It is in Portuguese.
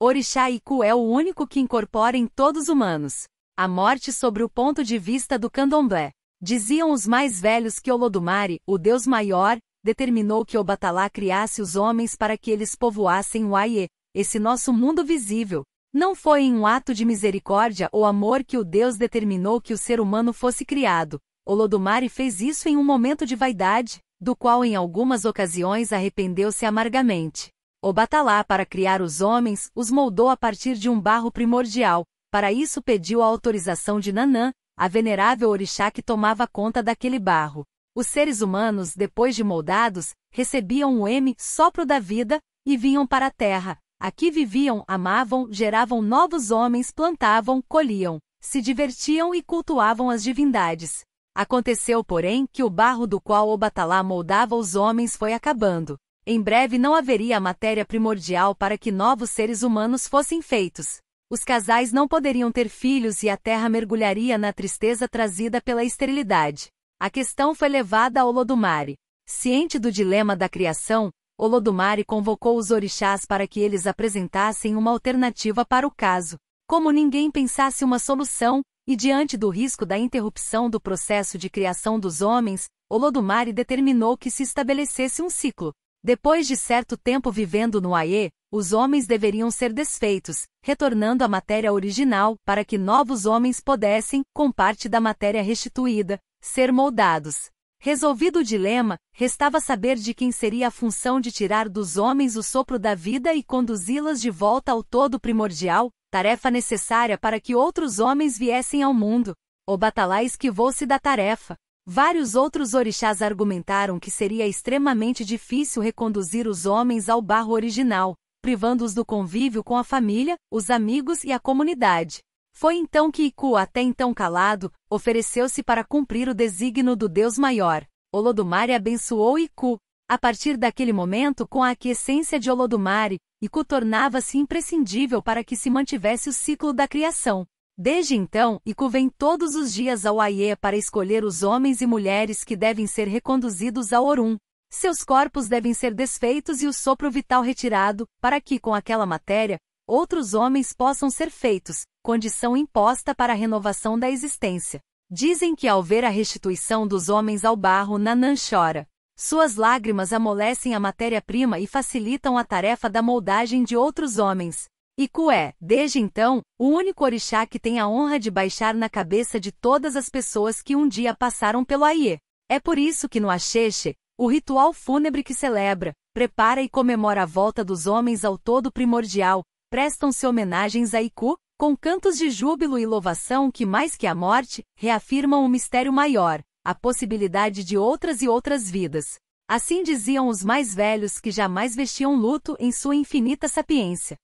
Orixá Iku é o único que incorpora em todos humanos a morte sobre o ponto de vista do candomblé. Diziam os mais velhos que Olodumare, o deus maior, determinou que Obatalá criasse os homens para que eles povoassem o Aie, esse nosso mundo visível. Não foi em um ato de misericórdia ou amor que o Deus determinou que o ser humano fosse criado. Olodumare fez isso em um momento de vaidade, do qual em algumas ocasiões arrependeu-se amargamente. O Batalá para criar os homens os moldou a partir de um barro primordial, para isso pediu a autorização de Nanã, a venerável orixá que tomava conta daquele barro. Os seres humanos, depois de moldados, recebiam o M sopro da vida e vinham para a terra. Aqui viviam, amavam, geravam novos homens, plantavam, colhiam, se divertiam e cultuavam as divindades. Aconteceu, porém, que o barro do qual o Batalá moldava os homens foi acabando. Em breve não haveria a matéria primordial para que novos seres humanos fossem feitos. Os casais não poderiam ter filhos e a terra mergulharia na tristeza trazida pela esterilidade. A questão foi levada a Olodumare. Ciente do dilema da criação, Olodumare convocou os orixás para que eles apresentassem uma alternativa para o caso. Como ninguém pensasse uma solução, e diante do risco da interrupção do processo de criação dos homens, Olodumare determinou que se estabelecesse um ciclo. Depois de certo tempo vivendo no AE, os homens deveriam ser desfeitos, retornando à matéria original, para que novos homens pudessem, com parte da matéria restituída, ser moldados. Resolvido o dilema, restava saber de quem seria a função de tirar dos homens o sopro da vida e conduzi-las de volta ao todo primordial, tarefa necessária para que outros homens viessem ao mundo. O batalá esquivou-se da tarefa. Vários outros orixás argumentaram que seria extremamente difícil reconduzir os homens ao barro original, privando-os do convívio com a família, os amigos e a comunidade. Foi então que Iku, até então calado, ofereceu-se para cumprir o desígnio do Deus Maior. Olodumare abençoou Iku. A partir daquele momento, com a aquiescência de Olodumare, Iku tornava-se imprescindível para que se mantivesse o ciclo da criação. Desde então, Iku vem todos os dias ao Aie para escolher os homens e mulheres que devem ser reconduzidos ao Orum. Seus corpos devem ser desfeitos e o sopro vital retirado, para que com aquela matéria, outros homens possam ser feitos, condição imposta para a renovação da existência. Dizem que ao ver a restituição dos homens ao barro, Nanã chora. Suas lágrimas amolecem a matéria-prima e facilitam a tarefa da moldagem de outros homens. Iku é, desde então, o único orixá que tem a honra de baixar na cabeça de todas as pessoas que um dia passaram pelo Aie. É por isso que no Axexe, o ritual fúnebre que celebra, prepara e comemora a volta dos homens ao todo primordial, prestam-se homenagens a Iku, com cantos de júbilo e louvação que mais que a morte, reafirmam um mistério maior, a possibilidade de outras e outras vidas. Assim diziam os mais velhos que jamais vestiam luto em sua infinita sapiência.